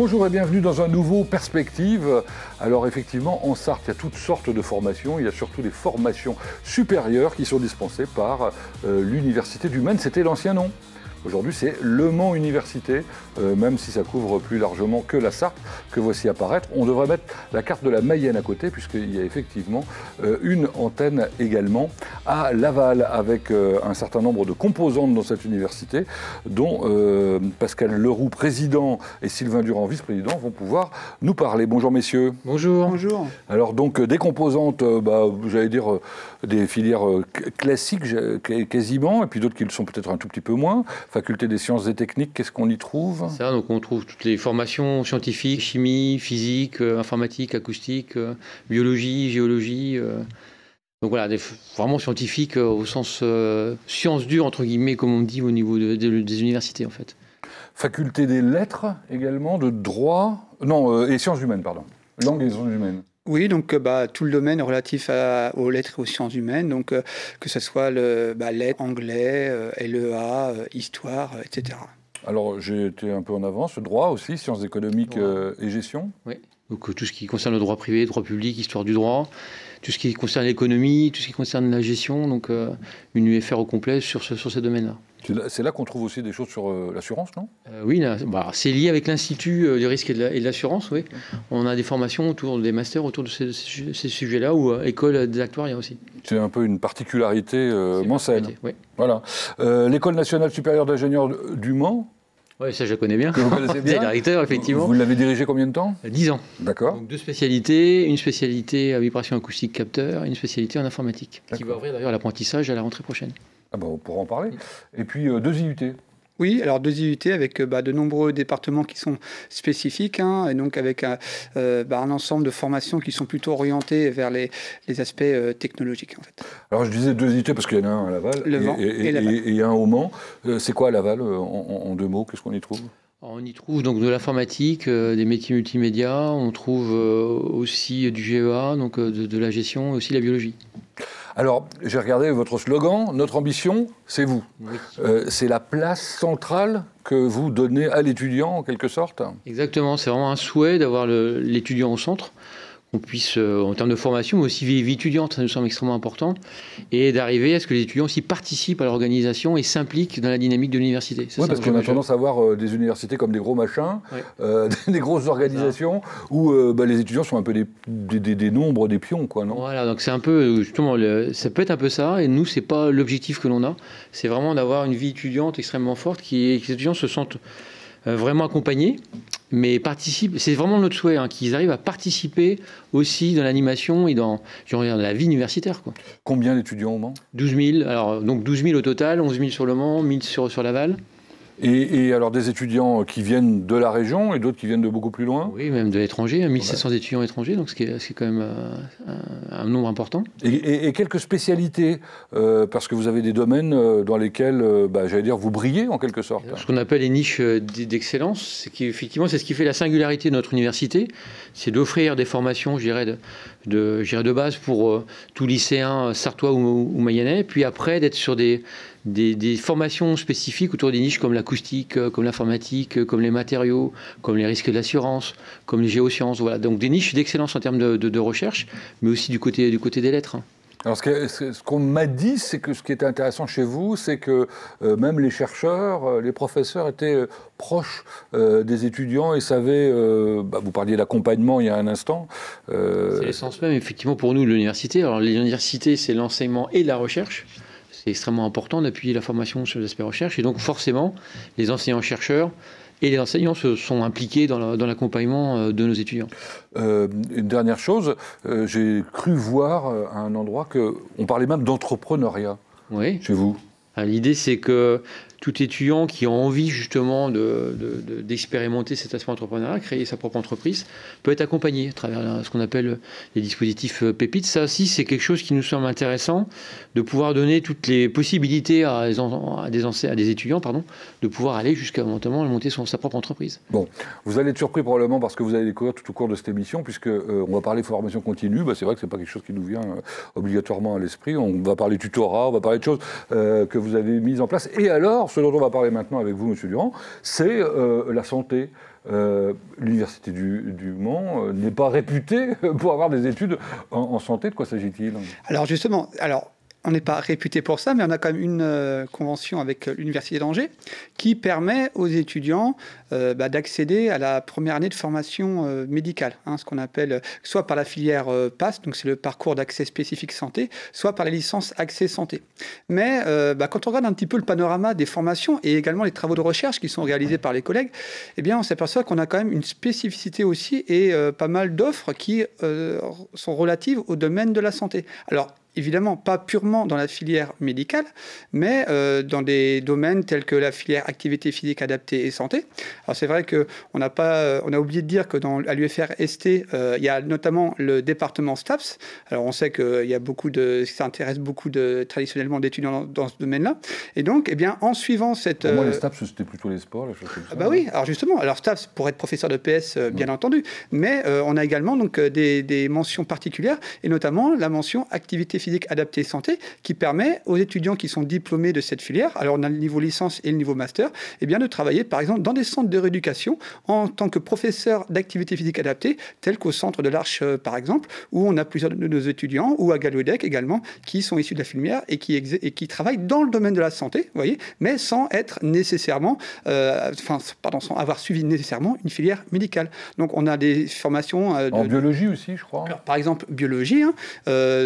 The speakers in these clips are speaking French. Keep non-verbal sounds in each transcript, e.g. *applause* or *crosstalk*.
Bonjour et bienvenue dans un nouveau Perspective. Alors effectivement, en Sarthe, il y a toutes sortes de formations. Il y a surtout des formations supérieures qui sont dispensées par euh, l'Université du Maine. C'était l'ancien nom. Aujourd'hui, c'est Le Mans Université, euh, même si ça couvre plus largement que la Sarthe, que voici apparaître. On devrait mettre la carte de la Mayenne à côté, puisqu'il y a effectivement euh, une antenne également à Laval, avec euh, un certain nombre de composantes dans cette université, dont Pascal Leroux, président, et Sylvain Durand, vice-président, vont pouvoir nous parler. Bonjour messieurs. Bonjour. Bonjour. Alors donc, des composantes, bah, j'allais dire, des filières euh, classiques quasiment, et puis d'autres qui le sont peut-être un tout petit peu moins. Faculté des sciences et techniques, qu'est-ce qu'on y trouve Ça, donc on trouve toutes les formations scientifiques, chimie, physique, euh, informatique, acoustique, euh, biologie, géologie. Donc voilà, des, vraiment scientifiques au sens sciences dures, entre guillemets, comme on dit au niveau des universités en fait. Faculté des lettres également, de droit, non, et sciences humaines, pardon. Langues et sciences humaines. Oui, donc euh, bah, tout le domaine relatif aux lettres et aux sciences humaines, donc euh, que ce soit le bah, anglais, euh, LEA, histoire, etc. Alors j'ai été un peu en avance, droit aussi, sciences économiques et gestion. Oui. Donc tout ce qui concerne le droit privé, droit public, histoire du droit, tout ce qui concerne l'économie, tout ce qui concerne la gestion, donc une UFR au complet sur, sur ces domaines-là. C'est là qu'on trouve aussi des choses sur euh, l'assurance, non euh, Oui, bah, c'est lié avec l'Institut euh, du risque et de l'assurance, oui. On a des formations autour des masters autour de ces, sujets-là, ou école des actuaires aussi. C'est un peu une particularité mancelle. Oui. Voilà. L'École nationale supérieure d'ingénieurs du Mans, oui, ça je connais bien. Vous connaissez *laughs* bien. directeur, effectivement. Vous l'avez dirigé combien de temps 10 ans. D'accord. Donc deux spécialités, une spécialité à vibration acoustique capteur et une spécialité en informatique, qui va ouvrir d'ailleurs l'apprentissage à la rentrée prochaine. Ah bah, on pourra en parler. Et puis euh, deux IUT. Oui, alors deux IUT avec euh, bah, de nombreux départements qui sont spécifiques, hein, et donc avec euh, bah, un, ensemble de formations qui sont plutôt orientées vers les, aspects technologiques. Alors je disais deux IUT parce qu'il y en a un à Laval, et, et, un au Mans. C'est quoi Laval en, deux mots Qu'est-ce qu'on y trouve on y trouve donc de l'informatique, des métiers multimédia, on trouve aussi du GEA, donc de, de, la gestion, aussi la biologie. Alors, j'ai regardé votre slogan, notre ambition, c'est vous. Euh, c'est la place centrale que vous donnez à l'étudiant, en quelque sorte Exactement, c'est vraiment un souhait d'avoir l'étudiant au centre on puisse, euh, en termes de formation, mais aussi vie étudiante, ça nous semble extrêmement important, et d'arriver à ce que les étudiants aussi participent à l'organisation et s'impliquent dans la dynamique de l'université. Oui, parce qu'on a tendance à voir euh, des universités comme des gros machins, euh, *laughs* des grosses organisations, où bah, les étudiants sont un peu des, des, nombres, des pions, quoi, non Voilà, donc c'est un peu, justement, ça peut être un peu ça, et nous, c'est pas l'objectif que l'on a, c'est vraiment d'avoir une vie étudiante extrêmement forte, qui, que les étudiants se sentent euh, vraiment accompagnés, mais participent. C'est vraiment notre souhait hein, qu'ils arrivent à participer aussi dans l'animation et dans, dans la vie universitaire. Combien d'étudiants au Mans 12 000. donc 12 000 au total, 11 000 sur le Mans, 1 000 sur Laval. Et, alors des étudiants qui viennent de la région et d'autres qui viennent de beaucoup plus loin Oui, même de l'étranger, 1 hein, 700 ah ben. étudiants étrangers, donc ce qui est, quand même euh, un, nombre important. Et, quelques spécialités, euh, parce que vous avez des domaines euh, dans lesquels, bah, j'allais dire, vous brillez en quelque sorte. Ce qu'on appelle les niches d'excellence, c'est qu'effectivement, c'est ce qui fait la singularité de notre université, c'est d'offrir des formations, je dirais, de, de, de base pour tout lycéen sartois ou, ou, puis après d'être sur des des, formations spécifiques autour des niches comme l'acoustique, euh, comme l'informatique, euh, comme les matériaux, comme les risques d'assurance, comme les géosciences. Voilà. Donc des niches d'excellence en termes de, recherche, mais aussi du côté, du côté des lettres. Hein. Alors ce qu'on m'a dit, c'est que ce qui était intéressant chez vous, c'est que euh, même les chercheurs, les professeurs étaient proches des étudiants et savaient, bah, vous parliez d'accompagnement il y a un instant. C'est l'essence même, effectivement, pour nous, l'université. Alors l'université, c'est l'enseignement et la recherche extrêmement important d'appuyer la formation sur les aspects recherche. Et donc, forcément, les enseignants-chercheurs et les enseignants se sont impliqués dans l'accompagnement euh, de nos étudiants. Euh, une dernière chose, euh, j'ai cru voir un endroit que on parlait même d'entrepreneuriat chez vous. Ah, l'idée, c'est que tout étudiant qui a envie justement d'expérimenter de, cet aspect entrepreneurial, créer sa propre entreprise, peut être accompagné à travers ce qu'on appelle les dispositifs euh, pépites. Ça aussi, c'est quelque chose qui nous semble intéressant, de pouvoir donner toutes les possibilités à, des, à des, à des étudiants pardon, de pouvoir aller jusqu'à monter sa propre entreprise. Bon, vous allez être surpris probablement parce que vous allez découvrir tout au cours de cette émission, puisque euh, on va parler formation continue. Bah, c'est vrai que c'est pas quelque chose qui nous vient euh, obligatoirement à l'esprit. On va parler tutorat, on va parler de choses que vous avez mises en place. Et alors, ce dont on va parler maintenant avec vous, Monsieur Durand, c'est euh, la santé. Euh, l'université du, Mont euh, n'est pas réputée *laughs* pour avoir des études en, santé. De quoi s'agit-il Alors justement, alors on n'est pas réputé pour ça, mais on a quand même une euh, convention avec euh, l'Université d'Angers qui permet aux étudiants euh, bah, d'accéder à la première année de formation médicale, hein, ce qu'on appelle soit par la filière PASS, donc c'est le parcours d'accès spécifique santé, soit par la licence accès santé. Mais bah, quand on regarde un petit peu le panorama des formations et également les travaux de recherche qui sont réalisés par les collègues, eh bien on s'aperçoit qu'on a quand même une spécificité aussi et pas mal d'offres qui sont relatives au domaine de la santé. Alors évidemment pas purement dans la filière médicale, mais euh, dans des domaines tels que la filière activité physique adaptée et santé. Alors c'est vrai qu'on n'a pas, euh, on a oublié de dire que dans l'UFR-ST, euh, il y a notamment le département STAPS. Alors on sait qu'il y a beaucoup de, ça intéresse beaucoup de traditionnellement d'étudiants dans, ce domaine-là. Et donc, eh bien, en suivant cette, moi les STAPS c'était plutôt les sports, ah Bah oui, alors justement, alors STAPS pour être professeur de PS, bien entendu, mais on a également donc des, des mentions particulières et notamment la mention activité physique physique adaptée santé qui permet aux étudiants qui sont diplômés de cette filière, alors on a le niveau licence et le niveau master, et eh bien de travailler par exemple dans des centres de rééducation en tant que professeur d'activité physique adaptée, tel qu'au centre de l'Arche euh, par exemple, où on a plusieurs de nos étudiants, ou à Galouedec également, qui sont issus de la filière et qui, qui travaillent dans le domaine de la santé, voyez, mais sans être nécessairement, euh, enfin, pardon, sans avoir suivi nécessairement une filière médicale. Donc on a des formations... Euh, de, en biologie aussi, je crois. par exemple, biologie, hein,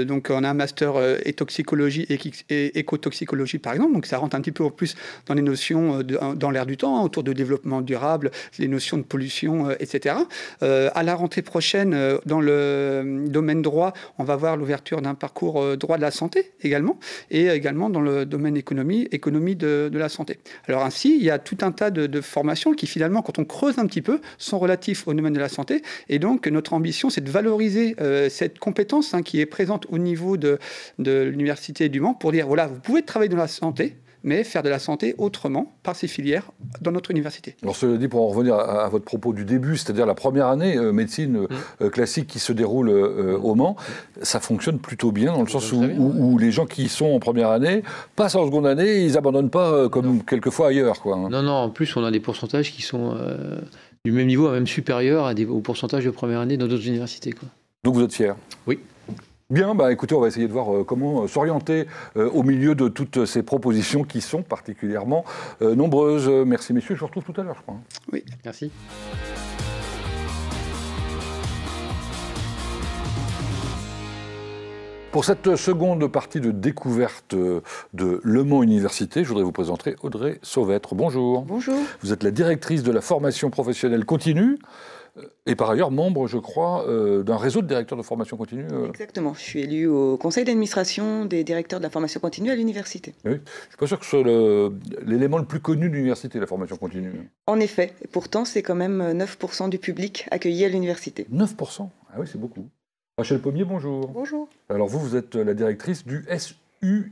donc on a un master euh, et toxicologie et, écotoxicologie, par exemple. Donc, ça rentre un petit peu plus dans les notions euh, dans l'air du temps, hein, autour de développement durable, les notions de pollution, euh, etc. à la rentrée prochaine, dans le domaine droit, on va voir l'ouverture d'un parcours droit de la santé également, et également dans le domaine économie, économie de, la santé. Alors, ainsi, il y a tout un tas de, formations qui, finalement, quand on creuse un petit peu, sont relatifs au domaine de la santé. Et donc, notre ambition, c'est de valoriser cette compétence hein, qui est présente au niveau de de, l'Université du Mans pour dire, voilà, vous pouvez travailler dans la santé, mais faire de la santé autrement par ces filières dans notre université. Alors cela dit, pour en revenir à, votre propos du début, c'est-à-dire la première année euh, médecine euh, mm. classique qui se déroule euh, au Mans, ça fonctionne plutôt bien dans le sens où, les gens qui sont en première année passent en seconde année, ils abandonnent pas comme quelquefois ailleurs. Quoi, hein. Non, non, en plus on a des pourcentages qui sont du même niveau, à même supérieurs à des, pourcentages de première année dans d'autres universités. Donc vous êtes fier Oui. Bien, bah écoutez, on va essayer de voir euh, comment euh, s'orienter euh, au milieu de toutes ces propositions qui sont particulièrement nombreuses. Merci messieurs, je vous retrouve tout à l'heure, je crois. Oui, merci. Pour cette seconde partie de découverte de Le Mans Université, je voudrais vous présenter Audrey Sauvêtre. Bonjour. Bonjour. Vous êtes la directrice de la formation professionnelle continue euh, et par ailleurs membre, je crois, euh, d'un réseau de directeurs de formation continue. Euh. Exactement, je suis élu au conseil d'administration des directeurs de la formation continue à l'université. Oui. Je ne suis pas sûr que ce soit l'élément le, plus connu de l'université, la formation continue. En effet, pourtant c'est quand même 9% du public accueilli à l'université. 9% Ah oui, c'est beaucoup. Rachel Pommier, bonjour. Bonjour. Alors vous, vous êtes la directrice du SUIOIP.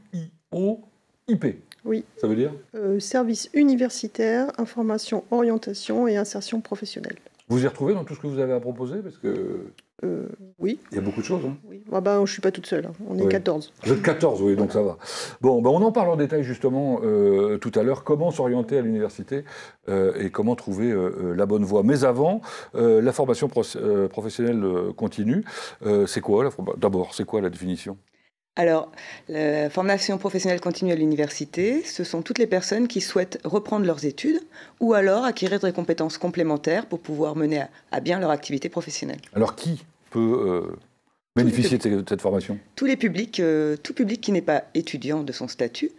Oui. Ça veut dire Service universitaire, information, orientation et insertion professionnelle. Vous y retrouvez dans tout ce que vous avez à proposer Parce que. Euh, oui. Il y a beaucoup de choses. Hein. Oui. Ah ben, je ne suis pas toute seule. Hein. On est 14. Vous êtes 14, oui, donc ça va. Bon, ben, on en parle en détail justement euh, tout à l'heure. Comment s'orienter à l'université euh, et comment trouver la bonne voie. Mais avant, la formation professionnelle continue. c'est quoi D'abord, c'est quoi la définition alors, la formation professionnelle continue à l'université, ce sont toutes les personnes qui souhaitent reprendre leurs études ou alors acquérir des compétences complémentaires pour pouvoir mener à, bien leur activité professionnelle. Alors, qui peut euh, bénéficier de, cette formation Tous les publics, euh, tout public qui n'est pas étudiant de son statut,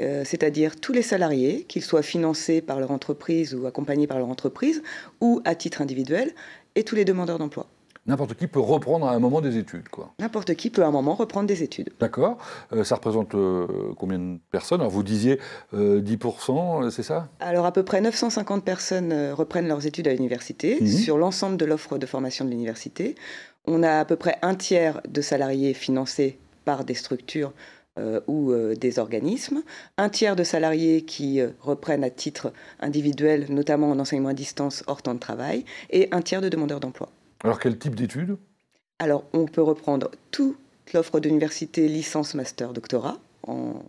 euh, c'est-à-dire tous les salariés, qu'ils soient financés par leur entreprise ou accompagnés par leur entreprise, ou à titre individuel, et tous les demandeurs d'emploi n'importe qui peut reprendre à un moment des études. quoi. N'importe qui peut à un moment reprendre des études. D'accord. Euh, ça représente euh, combien de personnes vous disiez 10%, euh, c'est ça Alors à peu près 950 personnes reprennent leurs études à l'université mhm. sur l'ensemble de l'offre de formation de l'université. On a à peu près un tiers de salariés financés par des structures ou des organismes, un tiers de salariés qui reprennent à titre individuel, notamment en enseignement à distance hors temps de travail, et un tiers de demandeurs d'emploi. Alors quel type d'études Alors on peut reprendre toute l'offre d'université, licence, master, doctorat en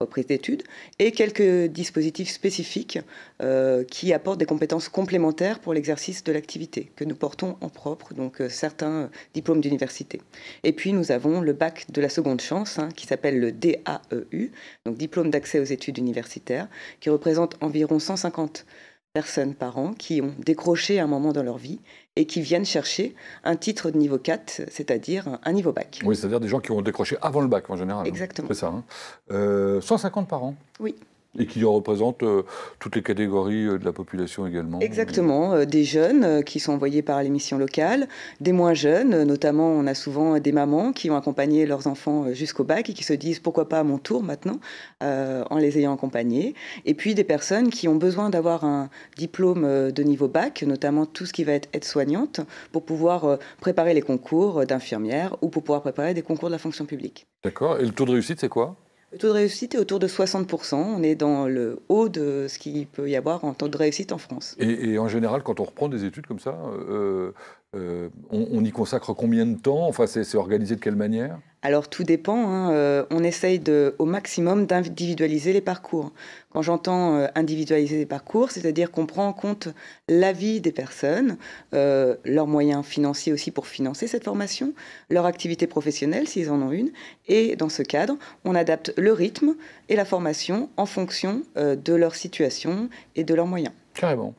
reprise d'études et quelques dispositifs spécifiques euh, qui apportent des compétences complémentaires pour l'exercice de l'activité que nous portons en propre, donc euh, certains diplômes d'université. Et puis nous avons le bac de la seconde chance hein, qui s'appelle le DAEU, donc diplôme d'accès aux études universitaires, qui représente environ 150 personnes par an qui ont décroché un moment dans leur vie et qui viennent chercher un titre de niveau 4, c'est-à-dire un niveau bac. Oui, c'est-à-dire des gens qui ont décroché avant le bac en général. Hein. Exactement. C'est ça. 150 hein. euh, par an. Oui. Et qui représente représentent euh, toutes les catégories euh, de la population également. Exactement, euh, des jeunes qui sont envoyés par les missions locales, des moins jeunes, notamment on a souvent des mamans qui ont accompagné leurs enfants jusqu'au bac et qui se disent pourquoi pas à mon tour maintenant en les ayant accompagnés. Et puis des personnes qui ont besoin d'avoir un diplôme de niveau bac, notamment tout ce qui va être aide-soignante, pour pouvoir préparer les concours d'infirmière ou pour pouvoir préparer des concours de la fonction publique. D'accord, et le taux de réussite c'est quoi le taux de réussite est autour de 60%. On est dans le haut de ce qu'il peut y avoir en taux de réussite en France. Et, en général, quand on reprend des études comme ça, euh, euh, on, on, y consacre combien de temps Enfin, c'est organisé de quelle manière alors tout dépend. Hein, euh, on essaye au maximum d'individualiser les parcours. Quand j'entends euh, individualiser les parcours, c'est-à-dire qu'on prend en compte l'avis des personnes, euh, leurs moyens financiers aussi pour financer cette formation, leur activité professionnelle s'ils en ont une, et dans ce cadre, on adapte le rythme et la formation en fonction de leur situation et de leurs moyens. Carrément.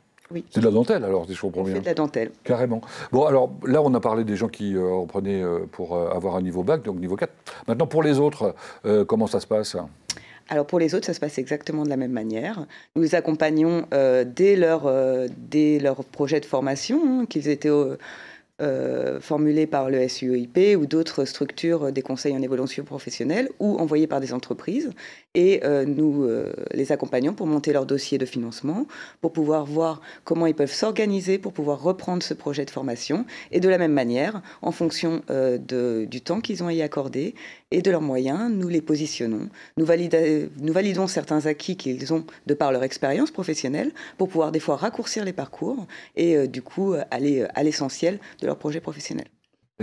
C'est de la dentelle, alors, des je bien. C'est de la dentelle. Carrément. Bon, alors là, on a parlé des gens qui reprenaient euh, euh, pour euh, avoir un niveau bac, donc niveau 4. Maintenant, pour les autres, comment ça se passe alors pour les autres, ça se passe exactement de la même manière. Nous les accompagnons dès, leur, dès leur projet de formation, hein, qu'ils étaient euh, formulés par le SUEIP ou d'autres structures des conseils en évolution professionnelle ou envoyés par des entreprises. Et euh, nous euh, les accompagnons pour monter leur dossier de financement, pour pouvoir voir comment ils peuvent s'organiser pour pouvoir reprendre ce projet de formation. Et de la même manière, en fonction de, du temps qu'ils ont à y accorder et de leurs moyens, nous les positionnons. Nous, nous validons certains acquis qu'ils ont de par leur expérience professionnelle pour pouvoir des fois raccourcir les parcours et du coup aller à l'essentiel de projet professionnel.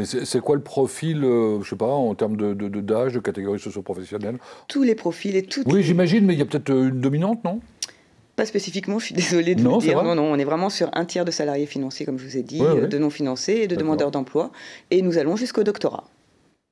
C'est quoi le profil, je euh, je sais pas, en termes d'âge, de, de, de, catégorie socio-professionnelle Tous les profils et tout. Oui, j'imagine, mais il y a peut-être euh, une dominante, non Pas spécifiquement, je suis désolée de non, vous dire. Non, non, on est vraiment sur un tiers de salariés financiers, comme je vous ai dit, euh, de non financés et de demandeurs d'emploi. Et nous allons jusqu'au doctorat,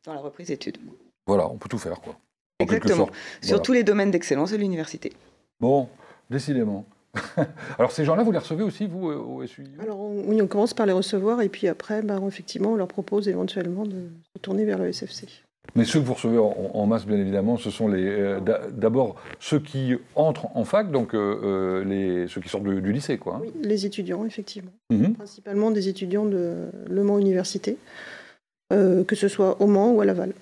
dans la reprise d'études. Voilà, on peut tout faire, quoi. Exactement. Sur tous les domaines d'excellence de l'université. Bon, décidément. *laughs* Alors ces gens-là, vous les recevez aussi, vous, euh, au SUI Alors oui, on commence par les recevoir et puis après, bah, effectivement, on leur propose éventuellement de se tourner vers le SFC. Mais ceux que vous recevez en, masse, bien évidemment, ce sont euh, d'abord ceux qui entrent en fac, donc euh, ceux qui sortent du, lycée, quoi. Hein. Oui, les étudiants, effectivement. Mhm. Principalement des étudiants de Le Mans Université, que ce soit au Mans ou à Laval.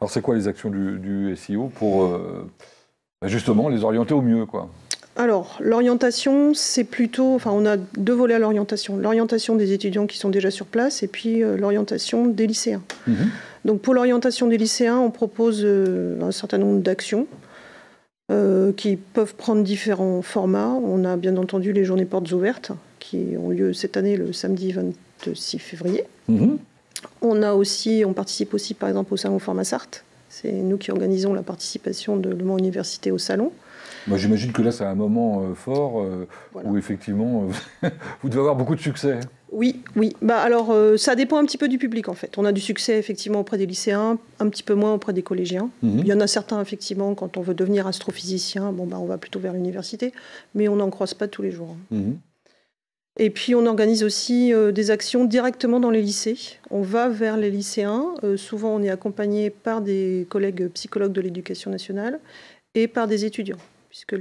Alors c'est quoi les actions du, du SIO pour bah, justement les orienter au mieux, quoi alors, l'orientation, c'est plutôt. Enfin, on a deux volets à l'orientation. L'orientation des étudiants qui sont déjà sur place et puis euh, l'orientation des lycéens. Mhm. Donc, pour l'orientation des lycéens, on propose euh, un certain nombre d'actions euh, qui peuvent prendre différents formats. On a bien entendu les journées portes ouvertes qui ont lieu cette année le samedi 26 février. Mhm. On a aussi, on participe aussi par exemple au salon Formasart. C'est nous qui organisons la participation de l'Université au salon j'imagine que là, c'est un moment euh, fort euh, où effectivement, euh, *laughs* vous devez avoir beaucoup de succès. Oui, oui. Bah, alors, ça dépend un petit peu du public, en fait. On a du succès, effectivement, auprès des lycéens, un petit peu moins auprès des collégiens. Mhm. Il y en a certains, effectivement, quand on veut devenir astrophysicien, bon, bah, on va plutôt vers l'université, mais on n'en croise pas tous les jours. Hein. Mhm. Et puis on organise aussi des actions directement dans les lycées. On va vers les lycéens. souvent on est accompagné par des collègues psychologues de l'éducation nationale et par des étudiants puisque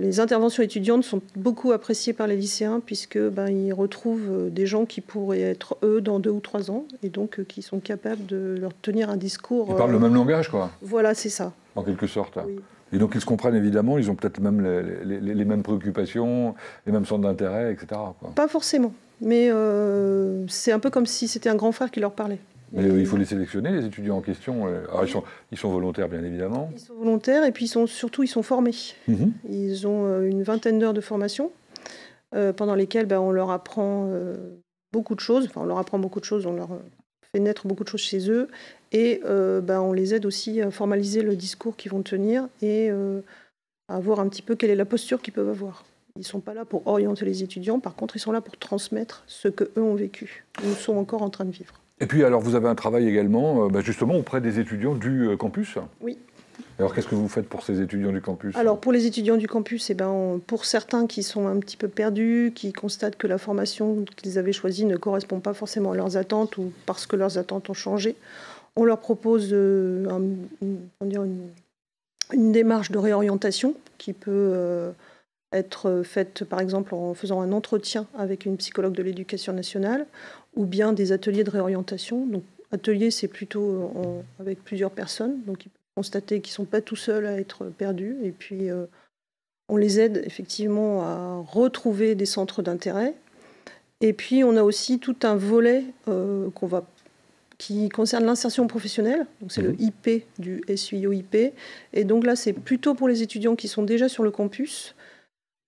les interventions étudiantes sont beaucoup appréciées par les lycéens, puisque ben, ils retrouvent euh, des gens qui pourraient être eux dans deux ou trois ans, et donc euh, qui sont capables de leur tenir un discours. Ils parlent le euh, même langage, quoi. Voilà, c'est ça. En quelque sorte. Et donc ils se comprennent évidemment, ils ont peut-être même les, mêmes préoccupations, les mêmes centres d'intérêt, etc. Pas forcément, mais c'est un peu comme si c'était un grand frère qui leur parlait. Mais il faut les sélectionner, les étudiants en question. Ah, ils, sont, volontaires, bien évidemment. Ils sont volontaires et puis ils sont, surtout, ils sont formés. Mhm. Ils ont euh, une vingtaine d'heures de formation euh, pendant lesquelles ben, on leur apprend euh, beaucoup de choses. Enfin, on leur apprend beaucoup de choses, on leur fait naître beaucoup de choses chez eux. Et ben, on les aide aussi à formaliser le discours qu'ils vont tenir et à voir un petit peu quelle est la posture qu'ils peuvent avoir. Ils ne sont pas là pour orienter les étudiants, par contre, ils sont là pour transmettre ce que eux ont vécu, ou sont encore en train de vivre. Et puis, alors, vous avez un travail également, euh, bah, justement, auprès des étudiants du euh, campus Oui. Alors, qu'est-ce que vous faites pour ces étudiants du campus Alors, pour les étudiants du campus, eh ben, pour certains qui sont un petit peu perdus, qui constatent que la formation qu'ils avaient choisie ne correspond pas forcément à leurs attentes ou parce que leurs attentes ont changé, on leur propose euh, une, démarche de réorientation qui peut être faite, par exemple, en faisant un entretien avec une psychologue de l'éducation nationale ou bien des ateliers de réorientation. Donc, atelier, c'est plutôt euh, avec plusieurs personnes, donc ils peuvent constater qu'ils ne sont pas tout seuls à être perdus. Et puis, euh, on les aide effectivement à retrouver des centres d'intérêt. Et puis, on a aussi tout un volet euh, qui concerne l'insertion professionnelle. Donc c'est le mhm. IP du IP. Et donc là, c'est plutôt pour les étudiants qui sont déjà sur le campus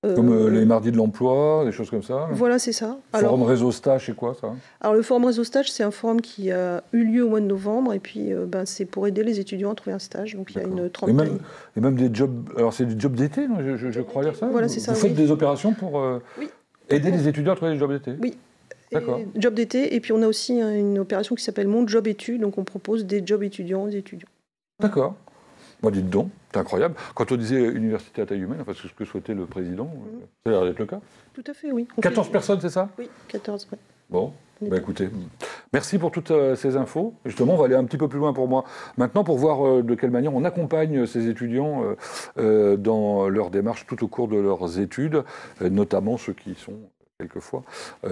comme euh, euh, les mardis de l'emploi, des choses comme ça hein. Voilà, c'est ça. Alors, forum Réseau Stage, c'est quoi ça hein Alors le forum Réseau Stage, c'est un forum qui a eu lieu au mois de novembre et puis euh, ben, c'est pour aider les étudiants à trouver un stage. Donc il y a une trentaine. Et même, des jobs, alors c'est du job d'été, je, crois lire ça Voilà, c'est ça. Vous faites des opérations pour aider les étudiants à trouver des jobs d'été Oui. D'accord. Job d'été, et puis on a aussi une opération qui s'appelle Mon Job Études, donc on propose des jobs étudiants aux étudiants. D'accord. Moi, dites donc. C'est incroyable. Quand on disait université à taille humaine, enfin, c'est ce que souhaitait le président, mm. euh, ça a l'air d'être le cas. Tout à fait, oui. 14 personnes, c'est ça Oui, 14, Bon, bah, écoutez, merci pour toutes euh, ces infos. Justement, on va aller un petit peu plus loin pour moi maintenant pour voir euh, de quelle manière on accompagne ces étudiants dans leur démarche tout au cours de leurs études, notamment ceux qui sont quelquefois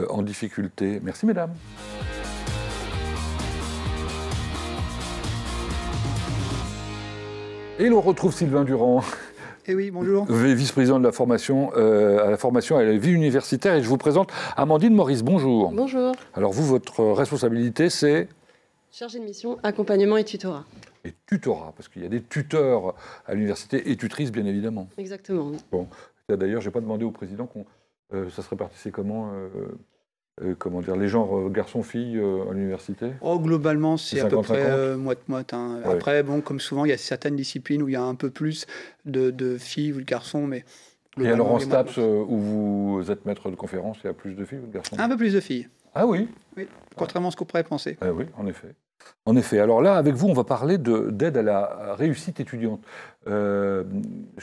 en difficulté. Merci mesdames. Et l'on retrouve Sylvain Durand. Eh oui, bonjour. Vice-président de la formation, euh, à la formation à la vie universitaire. Et je vous présente Amandine Maurice. Bonjour. Bonjour. Alors, vous, votre responsabilité, c'est Chargée de mission, accompagnement et tutorat. Et tutorat, parce qu'il y a des tuteurs à l'université et tutrices, bien évidemment. Exactement. Bon. D'ailleurs, je n'ai pas demandé au président qu'on. Euh, ça se répartissait comment euh, euh, comment dire, les genres euh, garçons-filles euh, à l'université Oh, globalement, c'est à peu près moite-moite. Hein. Après, bon, comme souvent, il y a certaines disciplines où il y a un peu plus de, filles ou de garçons, mais. Et alors en STAPS, où vous êtes maître de conférence, il y a plus de filles ou de garçons Un peu plus de filles. Ah oui Oui, contrairement à ce qu'on pourrait penser. Eh oui, en effet. En effet. Alors là, avec vous, on va parler d'aide à la réussite étudiante. je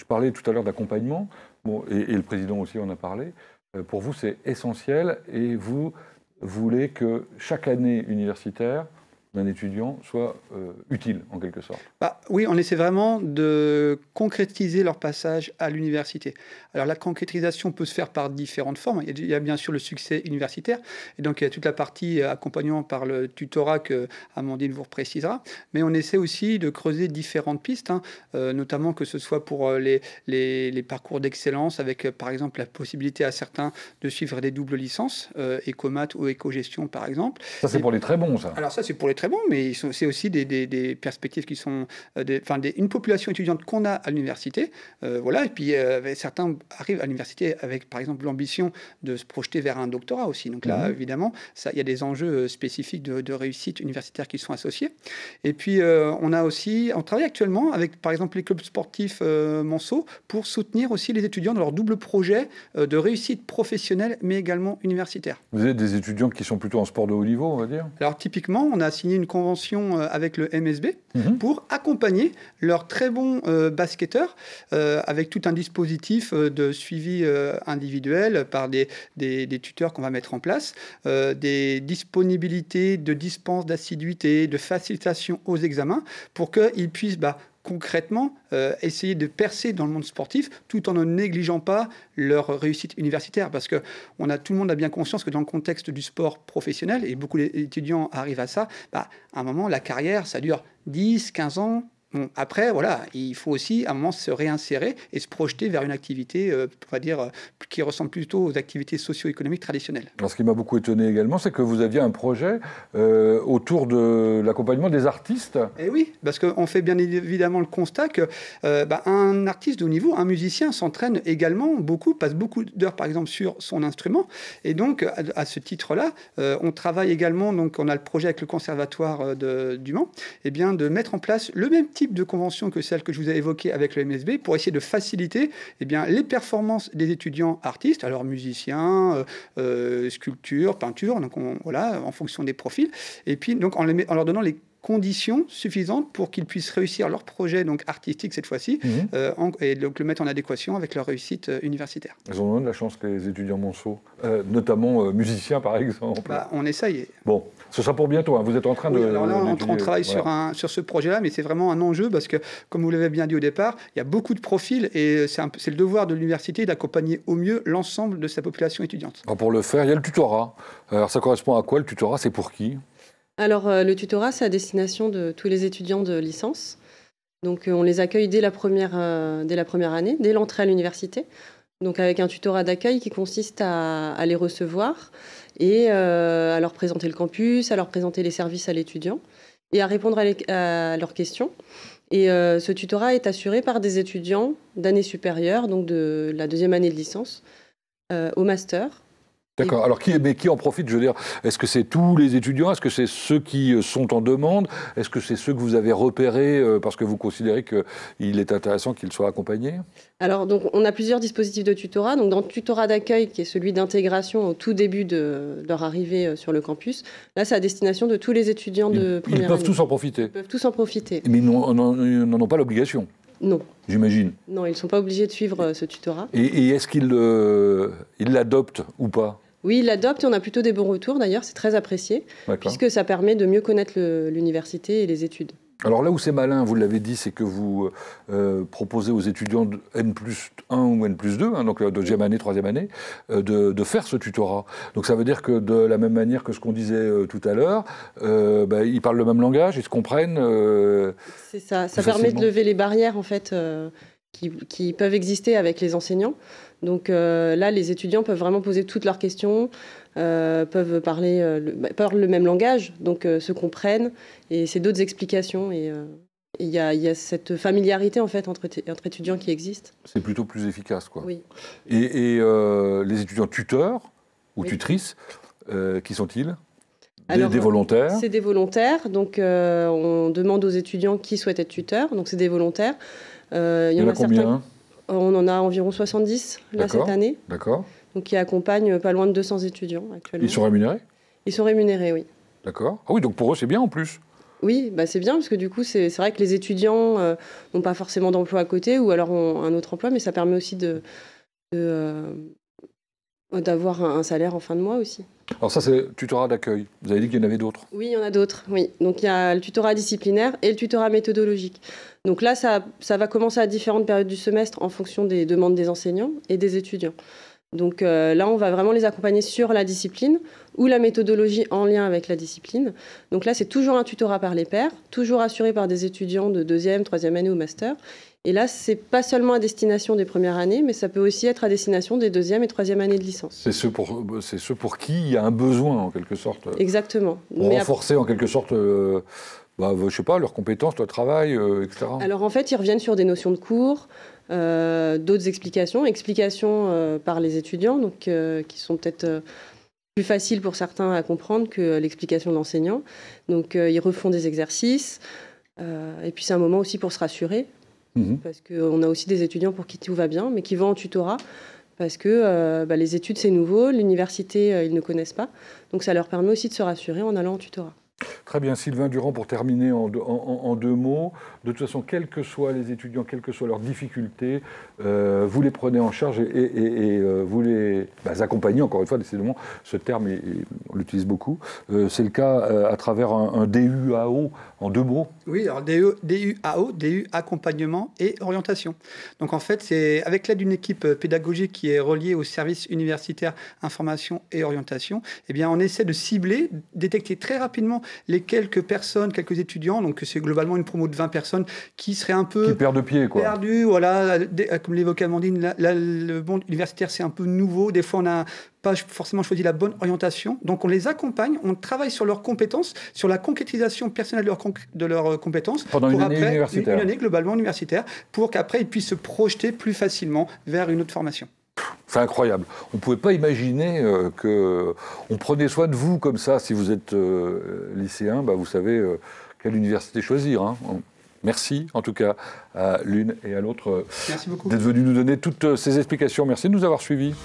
parlais tout à l'heure d'accompagnement, bon, et, et, le président aussi en a parlé. Euh, pour vous, c'est essentiel et vous voulez que chaque année universitaire d'un étudiant soit euh, utile en quelque sorte bah, Oui, on essaie vraiment de concrétiser leur passage à l'université. Alors la concrétisation peut se faire par différentes formes. Il y a bien sûr le succès universitaire, et donc il y a toute la partie euh, accompagnant par le tutorat que Amandine vous précisera, mais on essaie aussi de creuser différentes pistes, hein. euh, notamment que ce soit pour les, les, parcours d'excellence, avec par exemple la possibilité à certains de suivre des doubles licences, euh, écomat ou éco-gestion par exemple. Ça c'est pour les très bons ça Alors ça c'est pour les mais c'est aussi des, perspectives qui sont. Euh, enfin, une population étudiante qu'on a à l'université, euh, voilà, et puis euh, certains arrivent à l'université avec, par exemple, l'ambition de se projeter vers un doctorat aussi. Donc là, mhm. évidemment, il y a des enjeux spécifiques de, réussite universitaire qui sont associés. Et puis, on a aussi. On travaille actuellement avec, par exemple, les clubs sportifs Monceau pour soutenir aussi les étudiants dans leur double projet de réussite professionnelle, mais également universitaire. Vous avez des étudiants qui sont plutôt en sport de haut niveau, on va dire Alors, typiquement, on a signé une convention euh, avec le MSB mhm. pour accompagner leurs très bons euh, basketteurs euh, avec tout un dispositif de suivi individuel par des, des, tuteurs qu'on va mettre en place, des disponibilités de dispense d'assiduité, de facilitation aux examens pour qu'ils puissent bah, concrètement euh, essayer de percer dans le monde sportif tout en ne négligeant pas leur réussite universitaire parce que on a tout le monde a bien conscience que dans le contexte du sport professionnel et beaucoup d'étudiants arrivent à ça bah, à un moment la carrière ça dure 10 15 ans après, voilà, il faut aussi à un moment se réinsérer et se projeter vers une activité, euh, on va dire, euh, qui ressemble plutôt aux activités socio-économiques traditionnelles. ce qui m'a beaucoup étonné également, c'est que vous aviez un projet euh, autour de l'accompagnement des artistes. Et eh oui, parce qu'on fait bien évidemment le constat que bah, un artiste de haut niveau, un musicien s'entraîne également beaucoup, passe beaucoup d'heures par exemple sur son instrument. Et donc, à, ce titre-là, on travaille également, donc on a le projet avec le Conservatoire de, du Mans, et eh bien de mettre en place le même type de convention que celle que je vous ai évoquée avec le MSB pour essayer de faciliter eh bien, les performances des étudiants artistes, alors musiciens, euh, euh sculpture, peinture, donc voilà, en fonction des profils, et puis donc en, en leur donnant les conditions suffisantes pour qu'ils puissent réussir leur projet donc artistique cette fois-ci mhm. euh, et donc le mettre en adéquation avec leur réussite euh, universitaire. Ils ont de la chance que les étudiants monceaux, notamment musiciens par exemple. Bah, on essaye. Bon, ce sera pour bientôt. Hein. Vous êtes en train de. Alors on, travaille sur, un, sur ce projet-là, mais c'est vraiment un enjeu parce que, comme vous l'avez bien dit au départ, il y a beaucoup de profils et c'est le devoir de l'université d'accompagner au mieux l'ensemble de sa population étudiante. pour le faire, il y a le tutorat. Alors ça correspond à quoi le tutorat C'est pour qui Alors euh, le tutorat, c'est à destination de tous les étudiants de licence. Donc euh, on les accueille dès la première, euh, dès la première année, dès l'entrée à l'université. Donc avec un tutorat d'accueil qui consiste à, à les recevoir, et euh, à leur présenter le campus, à leur présenter les services à l'étudiant et à répondre à, leurs questions. Et euh, ce tutorat est assuré par des étudiants d'année supérieure, donc de la deuxième année de licence, euh, au master, D'accord. Alors, qui, mais qui en profite Je veux dire, est-ce que c'est tous les étudiants Est-ce que c'est ceux qui euh, sont en demande Est-ce que c'est ceux que vous avez repérés euh, parce que vous considérez qu'il est intéressant qu'ils soient accompagnés Alors, donc, on a plusieurs dispositifs de tutorat. Donc, dans le tutorat d'accueil, qui est celui d'intégration au tout début de leur arrivée euh, sur le campus, là, c'est à destination de tous les étudiants de première Ils peuvent tous en profiter. Ils peuvent tous en profiter. Mais ils n'en ont pas l'obligation. Non. J'imagine. Non, ils ne sont pas obligés de suivre ce tutorat. Et, est-ce qu'ils l'adoptent ou pas oui, il l'adopte et on a plutôt des bons retours d'ailleurs, c'est très apprécié, puisque ça permet de mieux connaître l'université et les études. Alors là où c'est malin, vous l'avez dit, c'est que vous euh, proposez aux étudiants N plus 1 ou N plus 2, hein, donc euh, deuxième année, troisième année, euh, de, faire ce tutorat. Donc ça veut dire que de la même manière que ce qu'on disait tout à l'heure, bah, ils parlent le même langage, ils se comprennent. c'est ça, ça permet de lever les barrières en fait qui, peuvent exister avec les enseignants. Donc euh, là, les étudiants peuvent vraiment poser toutes leurs questions, euh, peuvent parler euh, bah, le, même langage, donc se comprennent, et c'est d'autres explications. Et il y, a cette familiarité en fait entre, entre étudiants qui existe. C'est plutôt plus efficace, quoi. Oui. Et, les étudiants tuteurs ou tutrices, qui sont-ils des, volontaires C'est des volontaires. Donc, on demande aux étudiants qui souhaitent être tuteurs. Donc, c'est des volontaires. Euh, il y, en, a, certains... Hein On en a environ 70 là cette année. D'accord. Donc qui accompagnent euh, pas loin de 200 étudiants actuellement. Ils sont rémunérés Ils sont rémunérés, oui. D'accord. Ah oui, donc pour eux c'est bien en plus. Oui, bah c'est bien parce que du coup, c'est vrai que les étudiants euh, n'ont pas forcément d'emploi à côté ou alors ont un autre emploi, mais ça permet aussi de, D'avoir un, salaire en fin de mois aussi. Alors ça, c'est le tutorat d'accueil. Vous avez dit qu'il y en avait d'autres. Oui, il y en a d'autres, oui. Donc il y a le tutorat disciplinaire et le tutorat méthodologique. Donc là, ça, ça va commencer à différentes périodes du semestre en fonction des demandes des enseignants et des étudiants. Donc euh, là, on va vraiment les accompagner sur la discipline ou la méthodologie en lien avec la discipline. Donc là, c'est toujours un tutorat par les pairs, toujours assuré par des étudiants de deuxième, troisième année ou master. Et là, n'est pas seulement à destination des premières années, mais ça peut aussi être à destination des deuxième et troisième années de licence. C'est ceux pour, qui il y a un besoin, en quelque sorte. Exactement. renforcer, en quelque sorte, euh, je bah, je sais pas, leurs compétences, leur travail, euh, etc. Alors en fait, ils reviennent sur des notions de cours, euh, d'autres explications, explications euh, par les étudiants, donc qui sont peut-être plus faciles pour certains à comprendre que l'explication de l'enseignant. Donc ils refont des exercices, et puis c'est un moment aussi pour se rassurer, mhm. parce qu'on a aussi des étudiants pour qui tout va bien, mais qui vont en tutorat. Parce que bah, les études, c'est nouveau, l'université, ils ne connaissent pas. Donc ça leur permet aussi de se rassurer en allant en tutorat. Très bien, Sylvain Durand, pour terminer en, deux mots, de toute façon, quels que soient les étudiants, quelles que soient leurs difficultés, euh, vous les prenez en charge et, euh, vous les bah, accompagnez, encore une fois, décidément, ce terme, on l'utilise beaucoup. Euh, c'est le cas à travers un, DUAO, en deux mots Oui, alors DU, e, DUAO, DU accompagnement et orientation. Donc en fait, c'est avec l'aide d'une équipe pédagogique qui est reliée au service universitaire information et orientation, eh bien, on essaie de cibler, détecter très rapidement quelques personnes, quelques étudiants, donc c'est globalement une promo de 20 personnes, qui seraient un peu. Qui Perdus, voilà. Euh, comme l'évoquait Amandine, le monde universitaire, c'est un peu nouveau. Des fois, on a pas forcément choisi la bonne orientation. Donc on les accompagne, on travaille sur leurs compétences, sur la concrétisation personnelle de, de leurs euh, compétences. Pendant pour une après, une année globalement universitaire, pour qu'après ils puissent se projeter plus facilement vers une autre formation. C'est incroyable. On ne pouvait pas imaginer qu'on euh, que on prenait soin de vous comme ça. Si vous êtes euh, lycéen, bah, vous savez euh, quelle université choisir. Hein. Merci en tout cas à l'une et à l'autre d'être venu nous donner toutes ces explications. Merci de nous avoir suivis.